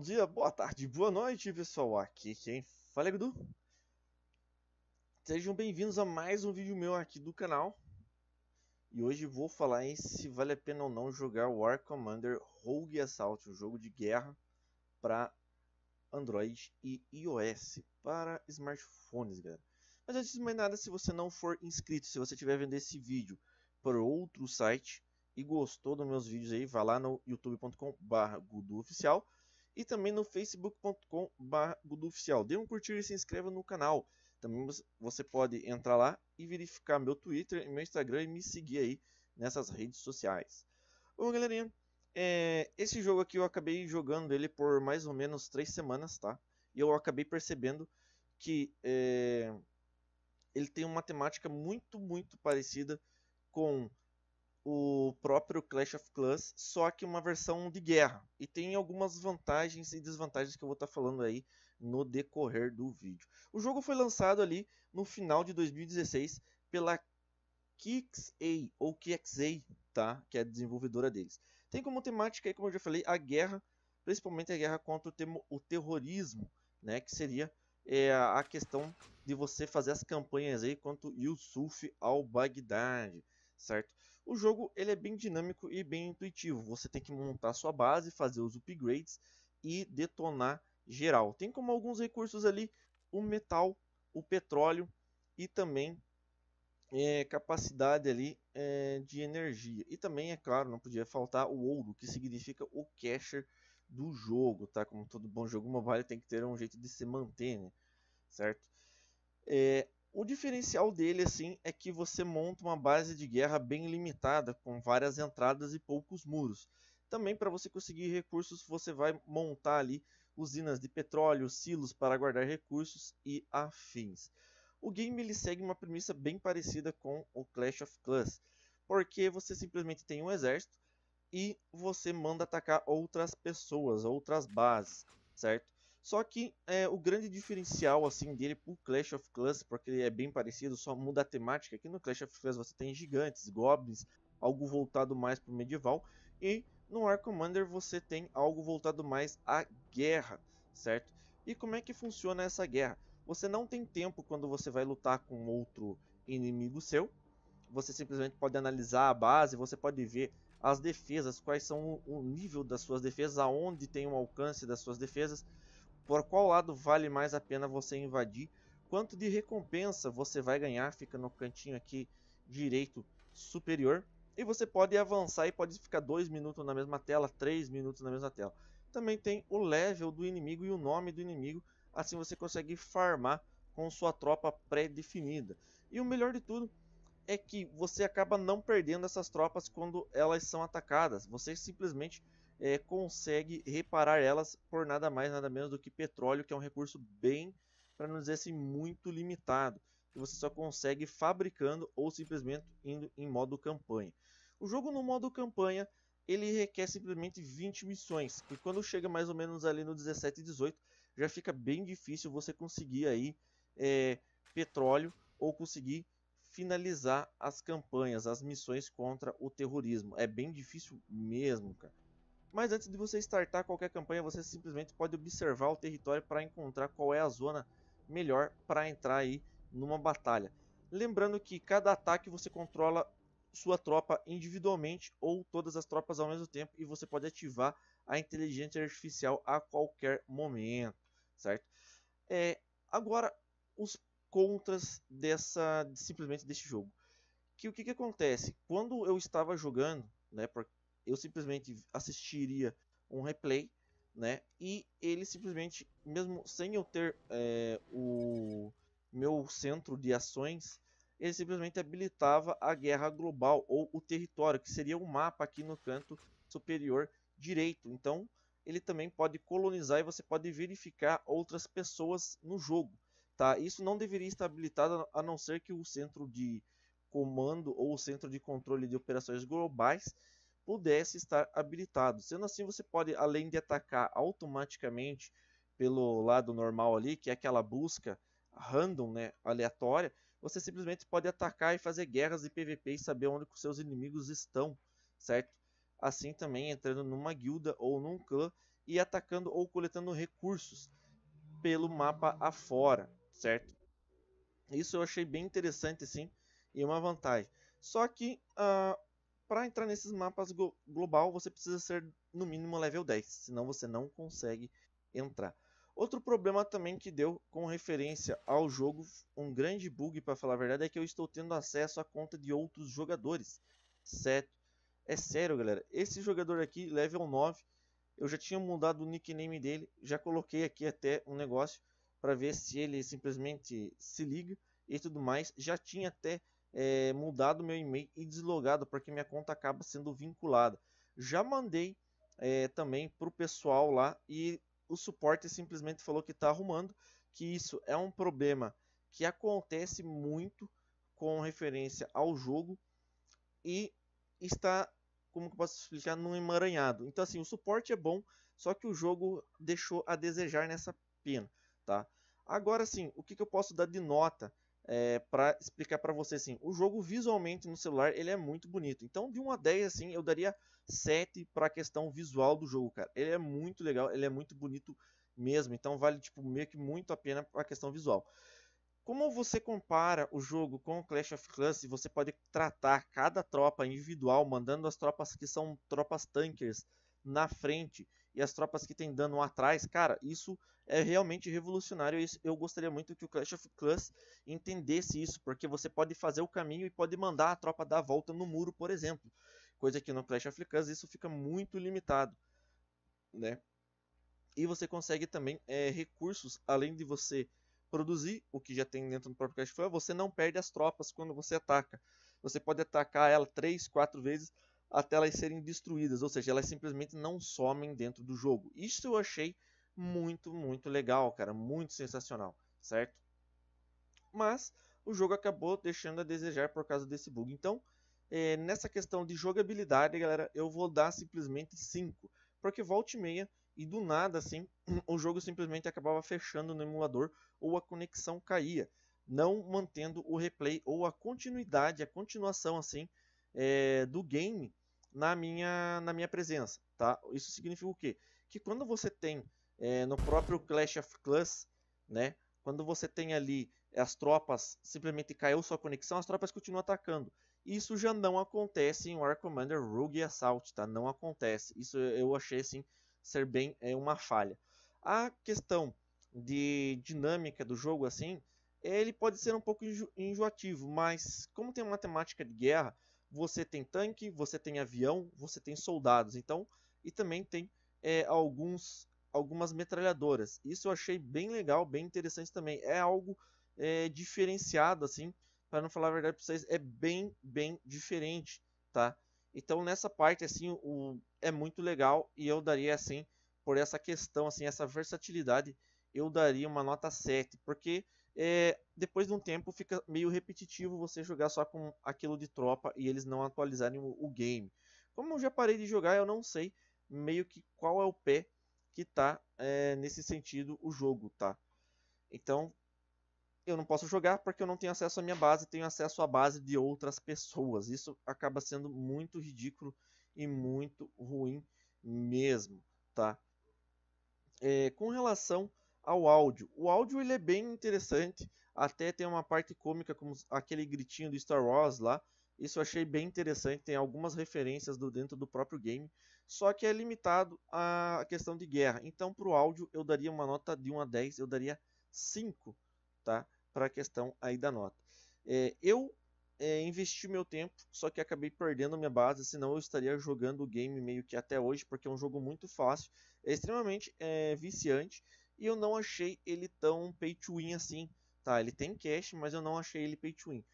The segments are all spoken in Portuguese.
bom dia, boa tarde, boa noite, pessoal. Aqui quem fala é Gudu. Sejam bem-vindos a mais um vídeo meu aqui do canal. E hoje vou falar em se vale a pena ou não jogar War Commander Rogue Assault, um jogo de guerra para Android e iOS, para smartphones, galera. Mas antes de mais nada, se você não for inscrito, se você estiver vendo esse vídeo por outro site e gostou dos meus vídeos aí, vá lá no youtube.com/gudu oficial e também no facebook.com/guduoficial. Dê um curtir e se inscreva no canal. Também você pode entrar lá e verificar meu Twitter e meu Instagram e me seguir aí nessas redes sociais. Bom, galerinha, é, esse jogo aqui eu acabei jogando ele por mais ou menos três semanas, tá? E eu acabei percebendo que é, ele tem uma temática muito, muito parecida com o próprio Clash of Clans, só que uma versão de guerra. E tem algumas vantagens e desvantagens que eu vou estar tá falando aí no decorrer do vídeo. O jogo foi lançado ali no final de 2016 pela KXA ou KXA, tá? Que é a desenvolvedora deles. Tem como temática aí, como eu já falei, a guerra, principalmente a guerra contra o, temo, o terrorismo, né, que seria é a questão de você fazer as campanhas aí quanto Yusuf ao Bagdad, certo? O jogo ele é bem dinâmico e bem intuitivo. Você tem que montar sua base, fazer os upgrades e detonar geral. Tem como alguns recursos ali o metal, o petróleo e também é, capacidade ali é, de energia. E também, é claro, não podia faltar o ouro, que significa o cacher do jogo, tá? Como todo bom jogo mobile tem que ter um jeito de se manter, né? certo? É, o diferencial dele assim é que você monta uma base de guerra bem limitada, com várias entradas e poucos muros. Também para você conseguir recursos, você vai montar ali usinas de petróleo, silos para guardar recursos e afins. O game ele segue uma premissa bem parecida com o Clash of Clans, porque você simplesmente tem um exército e você manda atacar outras pessoas, outras bases, certo? Só que é, o grande diferencial assim dele pro Clash of Clans, porque ele é bem parecido, só muda a temática. Aqui no Clash of Clans você tem gigantes, goblins, algo voltado mais pro medieval, e no War Commander você tem algo voltado mais à guerra, certo? E como é que funciona essa guerra? Você não tem tempo quando você vai lutar com outro inimigo seu. Você simplesmente pode analisar a base, você pode ver as defesas, quais são o nível das suas defesas, aonde tem um alcance das suas defesas. Por qual lado vale mais a pena você invadir? Quanto de recompensa você vai ganhar? Fica no cantinho aqui direito superior. E você pode avançar e pode ficar 2 minutos na mesma tela, 3 minutos na mesma tela. Também tem o level do inimigo e o nome do inimigo. Assim você consegue farmar com sua tropa pré-definida. E o melhor de tudo é que você acaba não perdendo essas tropas quando elas são atacadas. Você simplesmente é, consegue reparar elas por nada mais, nada menos do que petróleo, que é um recurso bem, para não dizer assim, muito limitado, que você só consegue fabricando ou simplesmente indo em modo campanha. O jogo no modo campanha, ele requer simplesmente 20 missões, e quando chega mais ou menos ali no 17 e 18, já fica bem difícil você conseguir aí é, petróleo ou conseguir finalizar as campanhas, as missões contra o terrorismo. É bem difícil mesmo, cara. Mas antes de você startar qualquer campanha, você simplesmente pode observar o território para encontrar qual é a zona melhor para entrar aí numa batalha. Lembrando que cada ataque você controla sua tropa individualmente ou todas as tropas ao mesmo tempo e você pode ativar a inteligência artificial a qualquer momento, certo? É, agora, os contras dessa simplesmente deste jogo. Que o que, que acontece? Quando eu estava jogando, né, eu simplesmente assistiria um replay, né? E ele simplesmente, mesmo sem eu ter é, o meu centro de ações, ele simplesmente habilitava a guerra global ou o território, que seria um mapa aqui no canto superior direito. Então, ele também pode colonizar e você pode verificar outras pessoas no jogo. Tá? Isso não deveria estar habilitado a não ser que o centro de comando ou o centro de controle de operações globais pudesse estar habilitado. Sendo assim, você pode, além de atacar automaticamente pelo lado normal ali, que é aquela busca random, né, aleatória, você simplesmente pode atacar e fazer guerras de PVP e saber onde os seus inimigos estão, certo? Assim também entrando numa guilda ou num clã e atacando ou coletando recursos pelo mapa afora, certo? Isso eu achei bem interessante, assim e uma vantagem. Só que uh, para entrar nesses mapas global, você precisa ser no mínimo level 10, senão você não consegue entrar. Outro problema também que deu com referência ao jogo, um grande bug para falar a verdade, é que eu estou tendo acesso à conta de outros jogadores. Certo? É sério, galera. Esse jogador aqui, level 9, eu já tinha mudado o nickname dele, já coloquei aqui até um negócio para ver se ele simplesmente se liga e tudo mais. Já tinha até é, mudado meu e-mail e deslogado, porque minha conta acaba sendo vinculada. Já mandei é, também para o pessoal lá e o suporte simplesmente falou que está arrumando, que isso é um problema que acontece muito com referência ao jogo e está, como que eu posso explicar, num emaranhado. Então assim, o suporte é bom, só que o jogo deixou a desejar nessa pena, tá? Agora sim, o que, que eu posso dar de nota é, eh, para explicar para você assim, o jogo visualmente no celular ele é muito bonito. Então de 1 a 10 assim, eu daria 7 para a questão visual do jogo, cara. Ele é muito legal, ele é muito bonito mesmo, então vale tipo meio que muito a pena para a questão visual. Como você compara o jogo com Clash of Clans, você pode tratar cada tropa individual, mandando as tropas que são tropas tankers na frente e as tropas que tem dano atrás, cara, isso é realmente revolucionário. Eu gostaria muito que o Clash of Clans entendesse isso, porque você pode fazer o caminho e pode mandar a tropa dar a volta no muro, por exemplo. Coisa que no Clash of Clans isso fica muito limitado, né? E você consegue também é, recursos, além de você produzir o que já tem dentro do próprio Clash of Clans, você não perde as tropas quando você ataca. Você pode atacar ela 3, 4 vezes até elas serem destruídas, ou seja, elas simplesmente não somem dentro do jogo. Isso eu achei muito, muito legal, cara, muito sensacional, certo? Mas o jogo acabou deixando a desejar por causa desse bug. Então, é, nessa questão de jogabilidade, galera, eu vou dar simplesmente 5, porque volta e meia e do nada assim, o jogo simplesmente acabava fechando no emulador ou a conexão caía, não mantendo o replay ou a continuidade, a continuação assim é, do game na minha, na minha presença, tá? Isso significa o quê? Que quando você tem é, no próprio Clash of Clans, né? Quando você tem ali as tropas, simplesmente caiu sua conexão, as tropas continuam atacando. Isso já não acontece em War Commander Rogue Assault, tá? Não acontece. Isso eu achei, assim, ser bem é, uma falha. A questão de dinâmica do jogo, assim, ele pode ser um pouco enjo enjoativo, mas como tem uma temática de guerra, você tem tanque, você tem avião, você tem soldados. Então, e também tem é, alguns, algumas metralhadoras. Isso eu achei bem legal, bem interessante também. É algo é, diferenciado, assim, para não falar a verdade para vocês, é bem, bem diferente, tá? Então, nessa parte, assim, o, é muito legal e eu daria, assim, por essa questão, assim, essa versatilidade, eu daria uma nota 7, porque é, depois de um tempo fica meio repetitivo você jogar só com aquilo de tropa e eles não atualizarem o, o game. Como eu já parei de jogar, eu não sei meio que qual é o pé que tá é, nesse sentido o jogo, tá? Então eu não posso jogar porque eu não tenho acesso à minha base, tenho acesso à base de outras pessoas. Isso acaba sendo muito ridículo e muito ruim mesmo, tá? É, com relação ao áudio. O áudio ele é bem interessante, até tem uma parte cômica como aquele gritinho do Star Wars lá. Isso eu achei bem interessante, tem algumas referências do dentro do próprio game, só que é limitado à questão de guerra. Então para o áudio eu daria uma nota de 1 a 10, eu daria 5, tá? Para a questão aí da nota. É, eu é, investi meu tempo, só que acabei perdendo minha base, senão eu estaria jogando o game meio que até hoje, porque é um jogo muito fácil, é extremamente é, viciante e eu não achei ele tão pay to win assim. Tá, ele tem cash, mas eu não achei ele pay to win.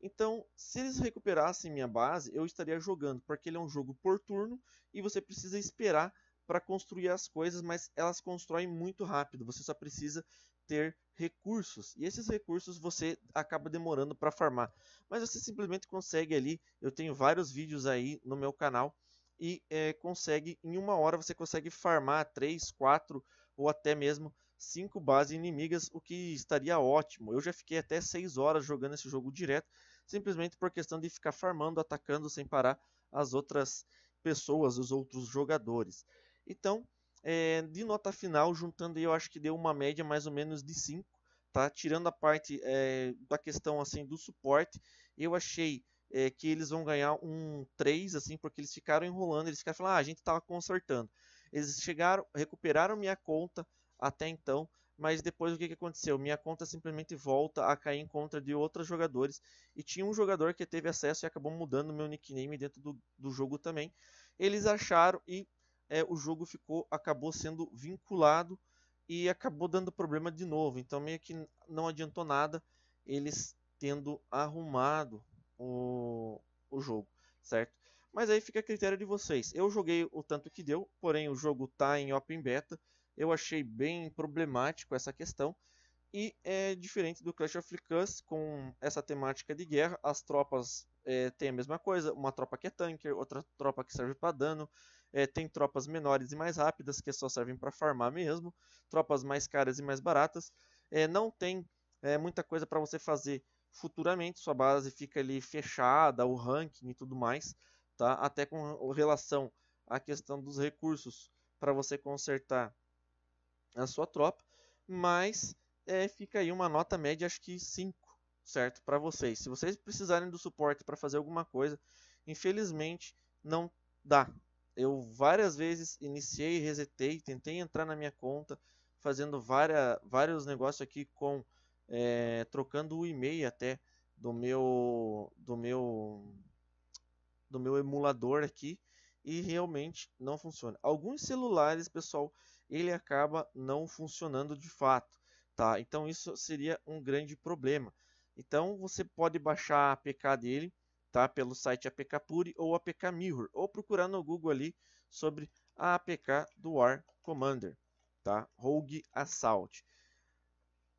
Então, se eles recuperassem minha base, eu estaria jogando, porque ele é um jogo por turno e você precisa esperar para construir as coisas, mas elas constroem muito rápido. Você só precisa ter recursos. E esses recursos você acaba demorando para farmar. Mas você simplesmente consegue ali. Eu tenho vários vídeos aí no meu canal. E é, consegue, em uma hora, você consegue farmar 3, 4 ou até mesmo cinco bases inimigas, o que estaria ótimo. Eu já fiquei até 6 horas jogando esse jogo direto, simplesmente por questão de ficar farmando, atacando sem parar as outras pessoas, os outros jogadores. Então, é, de nota final, juntando aí, eu acho que deu uma média mais ou menos de 5, tá? Tirando a parte é, da questão assim do suporte, eu achei é, que eles vão ganhar um 3, assim, porque eles ficaram enrolando, eles ficaram falando, ah, a gente estava consertando. Eles chegaram, recuperaram minha conta até então, mas depois o que, que aconteceu? Minha conta simplesmente volta a cair em conta de outros jogadores. E tinha um jogador que teve acesso e acabou mudando meu nickname dentro do, do jogo também. Eles acharam e é, o jogo ficou, acabou sendo vinculado e acabou dando problema de novo. Então meio que não adiantou nada eles tendo arrumado o, o jogo, certo? Mas aí fica a critério de vocês. Eu joguei o tanto que deu, porém o jogo está em Open Beta. Eu achei bem problemático essa questão. E é diferente do Clash of Clans com essa temática de guerra. As tropas é, têm a mesma coisa. Uma tropa que é tanker, outra tropa que serve para dano. É, tem tropas menores e mais rápidas que só servem para farmar mesmo. Tropas mais caras e mais baratas. É, não tem é, muita coisa para você fazer futuramente. Sua base fica ali fechada, o ranking e tudo mais tá? Até com relação à questão dos recursos para você consertar a sua tropa, mas é, fica aí uma nota média, acho que 5, certo? Para vocês. Se vocês precisarem do suporte para fazer alguma coisa, infelizmente não dá. Eu várias vezes iniciei, resetei, tentei entrar na minha conta, fazendo várias, vários negócios aqui com é, trocando o e-mail até do meu do meu do meu emulador aqui e realmente não funciona. Alguns celulares, pessoal, ele acaba não funcionando de fato, tá? Então isso seria um grande problema. Então você pode baixar a APK dele, tá? Pelo site APK Puri ou APK Mirror, ou procurar no Google ali sobre a APK do War Commander, tá? Rogue Assault.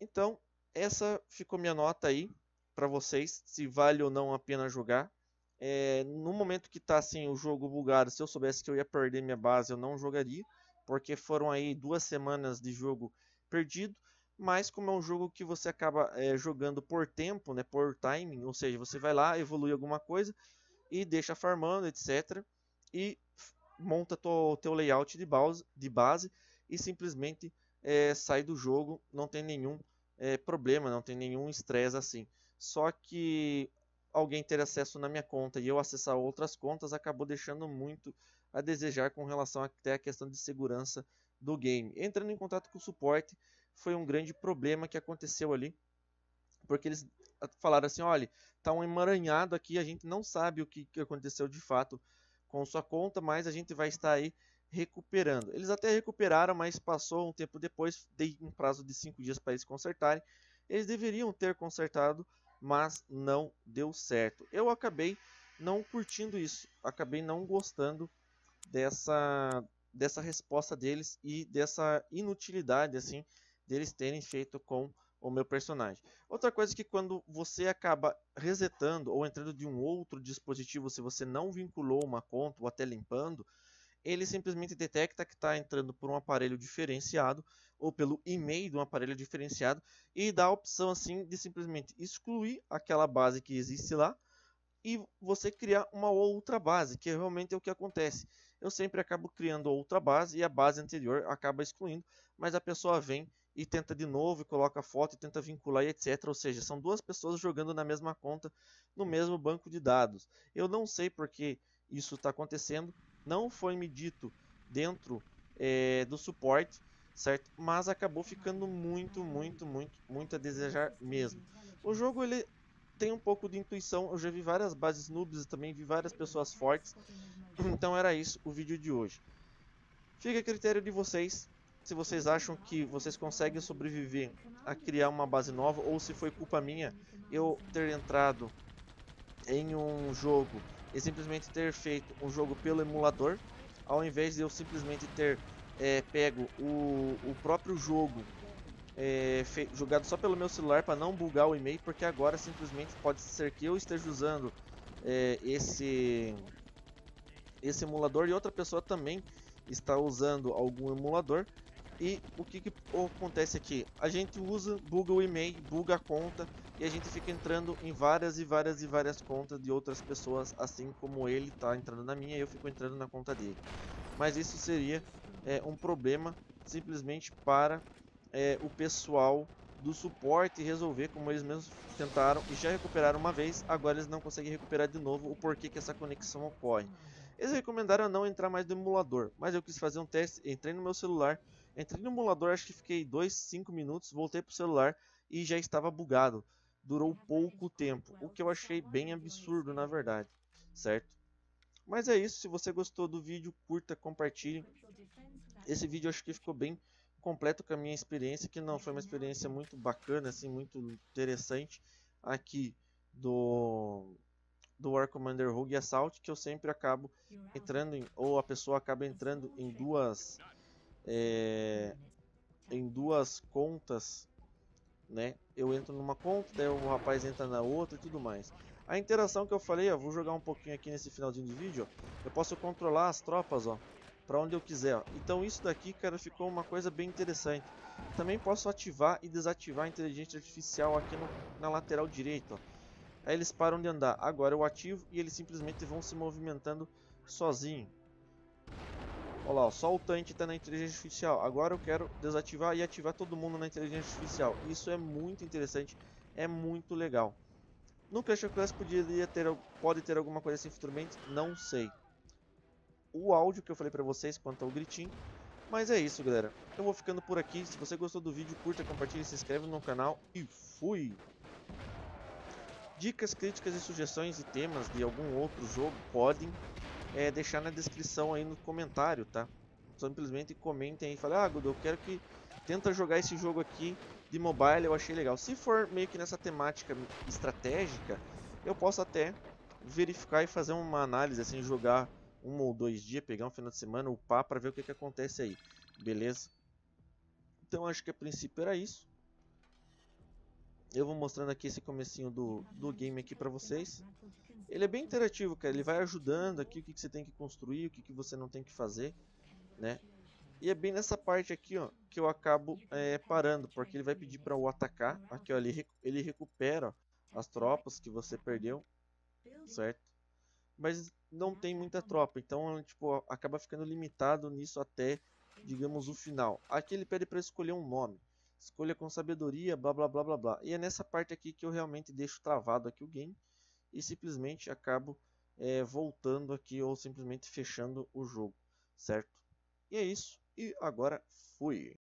Então, essa ficou minha nota aí para vocês, se vale ou não a pena jogar, é, no momento que está assim o jogo bugado, se eu soubesse que eu ia perder minha base, eu não jogaria, porque foram aí duas semanas de jogo perdido. Mas como é um jogo que você acaba é, jogando por tempo, né, por timing, ou seja, você vai lá, evolui alguma coisa e deixa farmando, etc. E monta o teu layout de base, de base e simplesmente é, sai do jogo, não tem nenhum é, problema, não tem nenhum estresse assim. Só que alguém ter acesso na minha conta e eu acessar outras contas acabou deixando muito a desejar com relação até a questão de segurança do game. Entrando em contato com o suporte foi um grande problema que aconteceu ali, porque eles falaram assim, olha, tá um emaranhado aqui, a gente não sabe o que aconteceu de fato com sua conta, mas a gente vai estar aí recuperando. Eles até recuperaram, mas passou um tempo depois, dei um prazo de cinco dias para eles consertarem. Eles deveriam ter consertado mas não deu certo. Eu acabei não curtindo isso, acabei não gostando dessa, dessa resposta deles e dessa inutilidade assim deles terem feito com o meu personagem. Outra coisa é que quando você acaba resetando ou entrando de um outro dispositivo, se você não vinculou uma conta ou até limpando, ele simplesmente detecta que está entrando por um aparelho diferenciado ou pelo e-mail de um aparelho diferenciado e dá a opção assim de simplesmente excluir aquela base que existe lá e você criar uma outra base, que realmente é o que acontece. Eu sempre acabo criando outra base e a base anterior acaba excluindo, mas a pessoa vem e tenta de novo, e coloca foto, e tenta vincular e etc. Ou seja, são duas pessoas jogando na mesma conta, no mesmo banco de dados. Eu não sei por que isso está acontecendo, não foi me dito dentro é, do suporte, certo? Mas acabou ficando muito, muito, muito, muito a desejar mesmo. O jogo ele tem um pouco de intuição, eu já vi várias bases noobs também, vi várias pessoas fortes. Então era isso o vídeo de hoje. Fica a critério de vocês, se vocês acham que vocês conseguem sobreviver a criar uma base nova ou se foi culpa minha eu ter entrado em um jogo e simplesmente ter feito um jogo pelo emulador ao invés de eu simplesmente ter é, pego o, o próprio jogo é, jogado só pelo meu celular para não bugar o e-mail, porque agora simplesmente pode ser que eu esteja usando é, esse, esse emulador e outra pessoa também está usando algum emulador. E o que, que acontece aqui? A gente usa, buga o e-mail, buga a conta e a gente fica entrando em várias e várias e várias contas de outras pessoas, assim como ele está entrando na minha e eu fico entrando na conta dele. Mas isso seria é, um problema simplesmente para é, o pessoal do suporte resolver, como eles mesmos tentaram e já recuperaram uma vez, agora eles não conseguem recuperar de novo o porquê que essa conexão ocorre. Eles recomendaram não entrar mais no emulador, mas eu quis fazer um teste, entrei no meu celular, entrei no emulador, acho que fiquei 2, 5 minutos, voltei pro celular e já estava bugado. Durou pouco tempo, o que eu achei bem absurdo na verdade, certo? Mas é isso, se você gostou do vídeo, curta, compartilhe. Esse vídeo acho que ficou bem completo com a minha experiência, que não foi uma experiência muito bacana, assim, muito interessante aqui do do War Commander Rogue Assault, que eu sempre acabo entrando em, ou a pessoa acaba entrando em duas é, em duas contas, né? Eu entro numa conta, daí o rapaz entra na outra e tudo mais. A interação que eu falei, ó, vou jogar um pouquinho aqui nesse finalzinho de vídeo, eu posso controlar as tropas, ó, para onde eu quiser. Ó. Então isso daqui, cara, ficou uma coisa bem interessante. Também posso ativar e desativar a inteligência artificial aqui no, na lateral direita, ó. Aí eles param de andar. Agora eu ativo e eles simplesmente vão se movimentando sozinho. Olha lá, só o tanque está na inteligência artificial. Agora eu quero desativar e ativar todo mundo na inteligência artificial. Isso é muito interessante, é muito legal. No Clash of Clans poderia ter, pode ter alguma coisa assim futuramente, não sei. O áudio que eu falei pra vocês quanto ao gritinho. Mas é isso, galera. Eu vou ficando por aqui. Se você gostou do vídeo, curta, compartilha, se inscreve no canal e fui! Dicas, críticas e sugestões e temas de algum outro jogo podem é, deixar na descrição aí no comentário, tá? Simplesmente comentem aí e falem, ah, Godô, eu quero que tenta jogar esse jogo aqui de mobile eu achei legal. Se for meio que nessa temática estratégica, eu posso até verificar e fazer uma análise, assim, jogar um ou dois dias, pegar um final de semana, upar para ver o que, que acontece aí, beleza? Então acho que a princípio era isso. Eu vou mostrando aqui esse comecinho do, do game aqui para vocês. Ele é bem interativo, cara. Ele vai ajudando aqui o que, que você tem que construir, o que, que você não tem que fazer, né? E é bem nessa parte aqui, ó, que eu acabo é, parando, porque ele vai pedir para o atacar. Aqui, ó, ele, ele recupera ó, as tropas que você perdeu, certo? Mas não tem muita tropa, então, tipo, acaba ficando limitado nisso até, digamos, o final. Aqui ele pede para escolher um nome. Escolha com sabedoria, blá blá blá blá blá. E é nessa parte aqui que eu realmente deixo travado aqui o game e simplesmente acabo é, voltando aqui ou simplesmente fechando o jogo, certo? E é isso. E agora fui!